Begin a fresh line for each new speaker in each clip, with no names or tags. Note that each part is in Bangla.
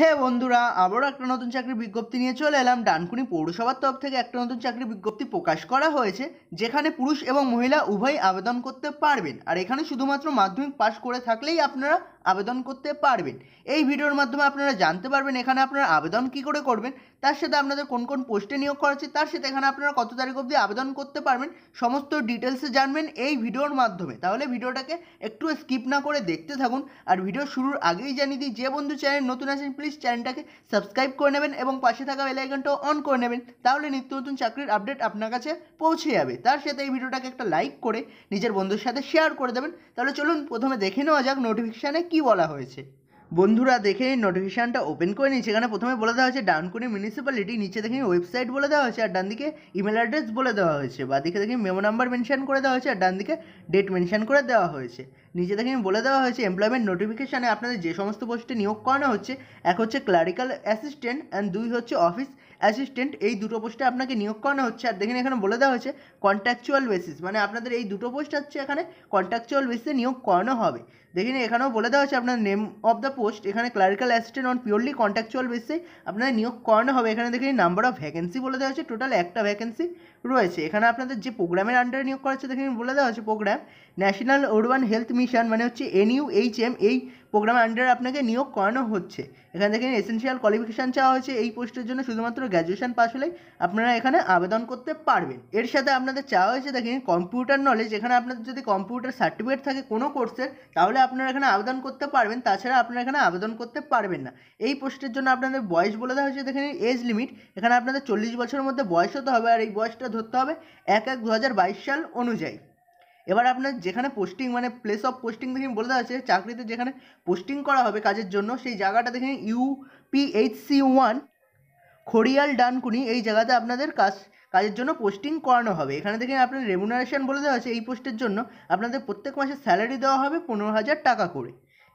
হে হ্যাঁ বন্ধুরা আবারও একটা নতুন চাকরির বিজ্ঞপ্তি নিয়ে চলে এলাম ডানকুনি পৌরসভার তরফ থেকে একটা নতুন চাকরির বিজ্ঞপ্তি প্রকাশ করা হয়েছে যেখানে পুরুষ এবং মহিলা উভয়ই আবেদন করতে পারবেন আর এখানে শুধুমাত্র মাধ্যমিক পাশ করে থাকলেই আপনারা আবেদন করতে পারবেন এই ভিডিওর মাধ্যমে আপনারা জানতে পারবেন এখানে আপনারা আবেদন কি করে করবেন তার সাথে আপনাদের কোন কোন পোস্টে নিয়োগ করা হচ্ছে তার সাথে এখানে আপনারা কত তারিখ অবধি আবেদন করতে পারবেন সমস্ত ডিটেলসে জানবেন এই ভিডিওর মাধ্যমে তাহলে ভিডিওটাকে একটু স্কিপ না করে দেখতে থাকুন আর ভিডিও শুরুর আগেই জানিয়ে দিই যে বন্ধু চ্যানেল নতুন আছেন প্লিজ প্লিজ চ্যানেলটাকে সাবস্ক্রাইব করে নেবেন এবং পাশে থাকা বেলাইকনটাও অন করে নেবেন তাহলে নিত্য নতুন চাকরির আপডেট আপনার কাছে পৌঁছে যাবে তার সাথে এই ভিডিওটাকে একটা লাইক করে নিজের বন্ধুর সাথে শেয়ার করে দেবেন তাহলে চলুন প্রথমে দেখে নেওয়া যাক নোটিফিকেশানে কী বলা হয়েছে বন্ধুরা দেখে নোটিফিকেশানটা ওপেন করে নিন সেখানে প্রথমে বলে দেওয়া হয়েছে ডাউনকুনি মিউনিসিপ্যালিটি নিচে দেখে ওয়েবসাইট বলে দেওয়া হয়েছে আর ডান দিকে ইমেল অ্যাড্রেস বলে দেওয়া হয়েছে বা দিকে দেখে মেমো নাম্বার মেনশন করে দেওয়া হয়েছে আর ডান দিকে ডেট মেনশন করে দেওয়া হয়েছে নিচে থেকে বলে দেওয়া হয়েছে এমপ্লয়মেন্ট নোটিফিকেশানে আপনাদের যে সমস্ত পোস্টে নিয়োগ করানো হচ্ছে এক হচ্ছে ক্লারিক্যাল অ্যাসিস্ট্যান্ট অ্যান্ড দুই হচ্ছে অফিস অ্যাসিস্ট্যান্ট এই দুটো পোস্টে আপনাকে নিয়োগ করানো হচ্ছে আর দেখেন এখানে বলে দেওয়া হয়েছে কন্ট্রাকচুয়াল বেসিস মানে আপনাদের এই দুটো পোস্ট হচ্ছে এখানে কন্ট্রাকচুয়াল বেসিসে নিয়োগ করানো হবে দেখেন এখানেও বলে দেওয়া হয়েছে আপনার নেম অফ দ্য পোস্ট এখানে clerical assistant on purely contractual বেসিসে আপনাদের নিয়োগ করানো হবে এখানে দেখেন নাম্বার অফ ভ্যাকেন্সি বলে দেওয়া হয়েছে টোটাল একটা ভ্যাকেন্সি রয়েছে এখানে আপনাদের যে প্রোগ্রামের আন্ডারে নিয়োগ করা হচ্ছে দেখেন বলে দেওয়া হয়েছে program national urban health mission technician মানে হচ্ছে এনইউ এইচ এম এই প্রোগ্রামের আন্ডারে আপনাকে নিয়োগ করানো হচ্ছে এখানে দেখেন এসেন্সিয়াল কোয়ালিফিকেশান চাওয়া হয়েছে এই পোস্টের জন্য শুধুমাত্র গ্র্যাজুয়েশন পাস হলেই আপনারা এখানে আবেদন করতে পারবেন এর সাথে আপনাদের চাওয়া হয়েছে দেখেন কম্পিউটার নলেজ এখানে আপনাদের যদি কম্পিউটার সার্টিফিকেট থাকে কোনো কোর্সের তাহলে আপনারা এখানে আবেদন করতে পারবেন তাছাড়া আপনারা এখানে আবেদন করতে পারবেন না এই পোস্টের জন্য আপনাদের বয়স বলে দেওয়া হয়েছে দেখেন এজ লিমিট এখানে আপনাদের চল্লিশ বছরের মধ্যে বয়স হতে হবে আর এই বয়সটা ধরতে হবে এক এক দু সাল অনুযায়ী এবার আপনার যেখানে পোস্টিং মানে প্লেস অফ পোস্টিং দেখে দেওয়া আছে চাকরিতে যেখানে পোস্টিং করা হবে কাজের জন্য সেই জায়গাটা দেখে ইউপিএইচসি ওয়ান খড়িয়াল ডানকুনি এই জায়গাতে আপনাদের কাজ কাজের জন্য পোস্টিং করানো হবে এখানে দেখে আপনার রেমুনারেশন বলে দেওয়া আছে এই পোস্টের জন্য আপনাদের প্রত্যেক মাসে স্যালারি দেওয়া হবে পনেরো হাজার টাকা করে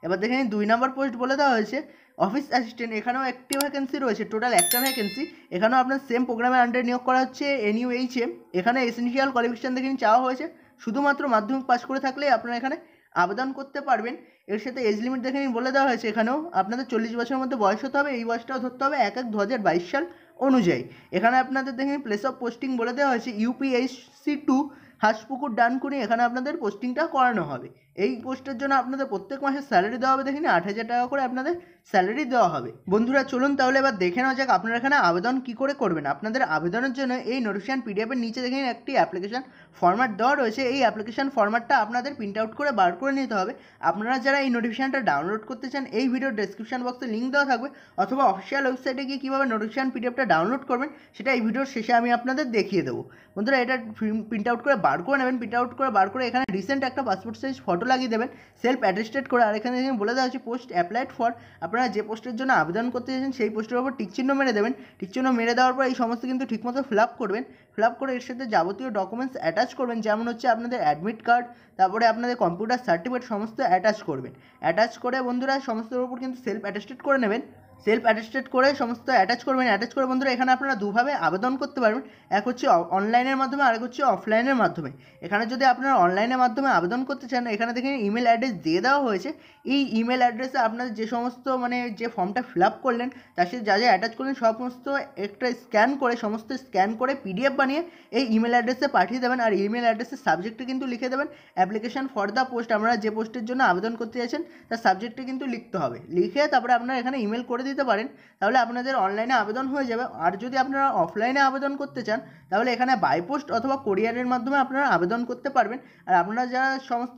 এবার দেখে নিন দুই নম্বর পোস্ট বলে দেওয়া হয়েছে অফিস অ্যাসিস্ট্যান্ট এখানেও একটি ভ্যাকেন্সি রয়েছে টোটাল একটা ভ্যাকেন্সি এখানেও আপনার সেম প্রোগ্রামের আন্ডারে নিয়োগ করা হচ্ছে এনইউএইচএম এখানে এসেন্সিয়াল কোয়ালিফিকেশান দেখে চাওয়া হয়েছে শুধুমাত্র মাধ্যমিক পাশ করে থাকলে আপনারা এখানে আবেদন করতে পারবেন এর সাথে এজ লিমিট দেখে বলে দেওয়া হয়েছে এখানেও আপনাদের চল্লিশ বছরের মধ্যে বয়স হতে হবে এই বয়সটাও ধরতে হবে এক এক দু সাল অনুযায়ী এখানে আপনাদের দেখে প্লেস অফ পোস্টিং বলে দেওয়া হয়েছে ইউপিএসসি টু হাঁসপুকুর ডানকুনি এখানে আপনাদের পোস্টিংটা করানো হবে এই পোস্টের জন্য আপনাদের প্রত্যেক মাসে স্যালারি দেওয়া হবে দেখিনি আট হাজার টাকা করে আপনাদের স্যালারি দেওয়া হবে বন্ধুরা চলুন তাহলে এবার দেখে নেওয়া যাক আপনারা এখানে আবেদন কি করে করবেন আপনাদের আবেদনের জন্য এই নোটিফিকেশান পিডিএফের নিচে দেখেন একটি অ্যাপ্লিকেশান ফর্ম্যাট দেওয়া রয়েছে এই অ্যাপ্লিকেশান ফর্ম্যাটটা আপনাদের প্রিন্ট আউট করে বার করে নিতে হবে আপনারা যারা এই নোটিফিকেশানটা ডাউনলোড করতে চান এই ভিডিওর ডেসক্রিপশন বক্সে লিঙ্ক দেওয়া থাকবে অথবা অফিসিয়াল ওয়েবসাইটে গিয়ে কীভাবে নোটিফিকেশান পিডিএফটা ডাউনলোড করবেন সেটা এই ভিডিওর শেষে আমি আপনাদের দেখিয়ে দেবো বন্ধুরা এটা প্রিন্ট আউট করে বার করে নেবেন প্রিন্ট আউট করে বার করে এখানে রিসেন্ট একটা পাসপোর্ট সাইজ ফটো ফটো লাগিয়ে দেবেন সেলফ অ্যাটেস্টেড করে আর এখানে বলে দেওয়া হচ্ছে পোস্ট অ্যাপ্লাইড ফর আপনারা যে পোস্টের জন্য আবেদন করতে চাইছেন সেই পোস্টের উপর টিকচিহ্ন মেরে দেবেন টিকচিহ্ন মেরে দেওয়ার পর এই সমস্ত কিন্তু ঠিকমতো ফিল আপ করবেন ফিল আপ করে এর সাথে যাবতীয় ডকুমেন্টস অ্যাটাচ করবেন যেমন হচ্ছে আপনাদের অ্যাডমিট কার্ড তারপরে আপনাদের কম্পিউটার সার্টিফিকেট সমস্ত অ্যাটাচ করবেন অ্যাটাচ করে বন্ধুরা সমস্ত উপর কিন্তু সেলফ অ্যাটাস্টেড করে নেবেন সেলফ অ্যাটেস্টেড করে সমস্ত অ্যাটাচ করবেন অ্যাটাচ করে বন্ধুরা এখানে আপনারা দুভাবে আবেদন করতে পারবেন এক হচ্ছে অনলাইনের মাধ্যমে আরেক হচ্ছে অফলাইনের মাধ্যমে এখানে যদি আপনারা অনলাইনের মাধ্যমে আবেদন করতে চান এখানে দেখেন ইমেল অ্যাড্রেস দিয়ে দেওয়া হয়েছে এই ইমেল অ্যাড্রেসে আপনারা যে সমস্ত মানে যে ফর্মটা ফিল আপ করলেন তার সাথে যা যা অ্যাটাচ করলেন সমস্ত একটা স্ক্যান করে সমস্ত স্ক্যান করে পিডিএফ বানিয়ে এই ইমেল অ্যাড্রেসে পাঠিয়ে দেবেন আর ইমেল অ্যাড্রেসের সাবজেক্টে কিন্তু লিখে দেবেন অ্যাপ্লিকেশান ফর দ্য পোস্ট আমরা যে পোস্টের জন্য আবেদন করতে চাইছেন তার সাবজেক্টে কিন্তু লিখতে হবে লিখে তারপরে আপনারা এখানে ইমেল করে দিন দিতে পারেন তাহলে আপনাদের অনলাইনে আবেদন হয়ে যাবে আর যদি আপনারা অফলাইনে আবেদন করতে চান তাহলে এখানে বাইপোস্ট অথবা কোরিয়ারের মাধ্যমে আপনারা আবেদন করতে পারবেন আর আপনারা যারা সমস্ত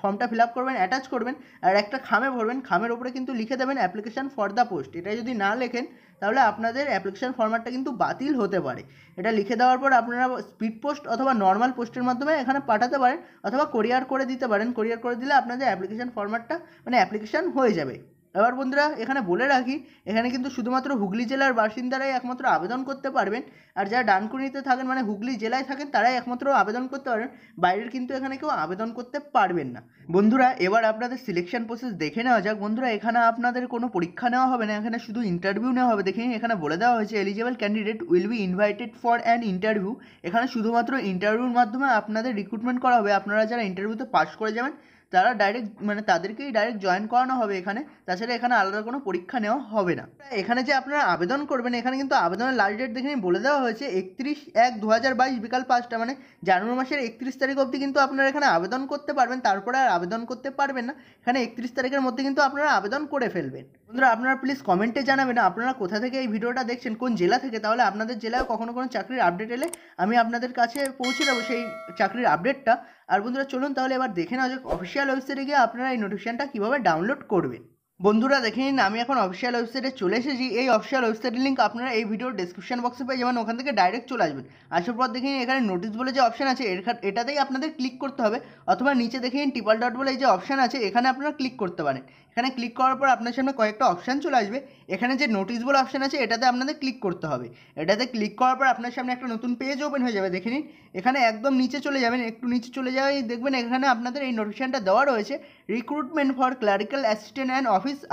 ফর্মটা ফিল আপ করবেন অ্যাটাচ করবেন আর একটা খামে ভরবেন খামের ওপরে কিন্তু লিখে দেবেন অ্যাপ্লিকেশান ফর দ্য পোস্ট এটা যদি না লেখেন তাহলে আপনাদের অ্যাপ্লিকেশান ফর্ম্যাটটা কিন্তু বাতিল হতে পারে এটা লিখে দেওয়ার পর আপনারা স্পিড পোস্ট অথবা নর্মাল পোস্টের মাধ্যমে এখানে পাঠাতে পারেন অথবা কোরিয়ার করে দিতে পারেন কোরিয়ার করে দিলে আপনাদের অ্যাপ্লিকেশান ফর্ম্যাটটা মানে অ্যাপ্লিকেশান হয়ে যাবে এবার বন্ধুরা এখানে বলে রাখি এখানে কিন্তু শুধুমাত্র হুগলি জেলার বাসিন্দারাই একমাত্র আবেদন করতে পারবেন আর যারা ডানকুনিতে থাকেন মানে হুগলি জেলায় থাকেন তারাই একমাত্র আবেদন করতে পারবেন বাইরের কিন্তু এখানে কেউ আবেদন করতে পারবেন না বন্ধুরা এবার আপনাদের সিলেকশন প্রসেস দেখে নেওয়া যাক বন্ধুরা এখানে আপনাদের কোনো পরীক্ষা নেওয়া হবে না এখানে শুধু ইন্টারভিউ নেওয়া হবে দেখে এখানে বলে দেওয়া হয়েছে eligible candidate will be invited for an interview এখানে শুধুমাত্র ইন্টারভিউর মাধ্যমে আপনাদের রিক্রুটমেন্ট করা হবে আপনারা যারা ইন্টারভিউতে পাস করে যাবেন তারা ডাইরেক্ট মানে তাদেরকেই ডাইরেক্ট জয়েন করানো হবে এখানে তাছাড়া এখানে আলাদা কোনো পরীক্ষা নেওয়া হবে না এখানে যে আপনারা আবেদন করবেন এখানে কিন্তু আবেদনের লাস্ট ডেট দেখে বলে দেওয়া হয়েছে একত্রিশ এক দু হাজার বাইশ বিকাল পাঁচটা মানে জানুয়ারি মাসের একত্রিশ তারিখ অবধি কিন্তু আপনারা এখানে আবেদন করতে পারবেন তারপরে আর আবেদন করতে পারবেন না এখানে একত্রিশ তারিখের মধ্যে কিন্তু আপনারা আবেদন করে ফেলবেন বন্ধুরা আপনারা প্লিজ কমেন্টে জানাবেন আপনারা কোথা থেকে এই ভিডিওটা দেখছেন কোন জেলা থেকে তাহলে আপনাদের জেলায় কখনো কোনো চাকরির আপডেট এলে আমি আপনাদের কাছে পৌঁছে দেবো সেই চাকরির আপডেটটা আর বন্ধুরা চলুন তাহলে এবার দেখে নেওয়া যাক অফিসিয়াল ওয়েবসাইটে গিয়ে আপনারা এই নোটিফিকেশানটা কীভাবে ডাউনলোড করবেন বন্ধুরা দেখে নিন আমি এখন অফিসিয়াল ওয়েবসাইটে চলে এসেছি এই অফিসিয়াল ওয়েবসাইটের লিঙ্ক আপনারা এই ভিডিওর ডিসক্রিপশন বক্সে পেয়ে যাবেন ওখান থেকে ডাইরেক্ট চলে আসবেন আসার পর দেখে নিন এখানে নোটিস বলে যে অপশান আছে এটাতেই আপনাদের ক্লিক করতে হবে অথবা নিচে দেখে নিন টিপাল ডট বলে এই যে অপশান আছে এখানে আপনারা ক্লিক করতে পারেন এখানে ক্লিক করার পর আপনার সামনে কয়েকটা অপশান চলে আসবে এখানে যে নোটিস বলে অপশান আছে এটাতে আপনাদের ক্লিক করতে হবে এটাতে ক্লিক করার পর আপনার সামনে একটা নতুন পেজ ওপেন হয়ে যাবে দেখে নিন এখানে একদম নিচে চলে যাবেন একটু নিচে চলে যাওয়াই দেখবেন এখানে আপনাদের এই নোটিশানটা দেওয়া রয়েছে recruitment for clerical assistant and office office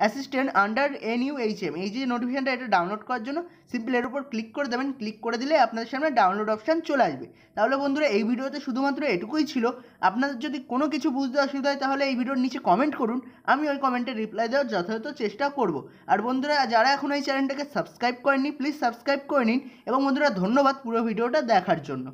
assistant under N U H M এই যে নোটিফিকেশানটা এটা ডাউনলোড করার জন্য সিম্পল এর উপর ক্লিক করে দেবেন ক্লিক করে দিলে আপনাদের সামনে ডাউনলোড অপশান চলে আসবে তাহলে বন্ধুরা এই ভিডিওতে শুধুমাত্র এটুকুই ছিল আপনাদের যদি কোনো কিছু বুঝতে অসুবিধা হয় তাহলে এই ভিডিওর নিচে কমেন্ট করুন আমি ওই কমেন্টে রিপ্লাই দেওয়ার যথাযথ চেষ্টা করব আর বন্ধুরা যারা এখন এই চ্যানেলটাকে সাবস্ক্রাইব করেননি প্লিজ সাবস্ক্রাইব করে নিন এবং বন্ধুরা ধন্যবাদ পুরো ভিডিওটা দেখার জন্য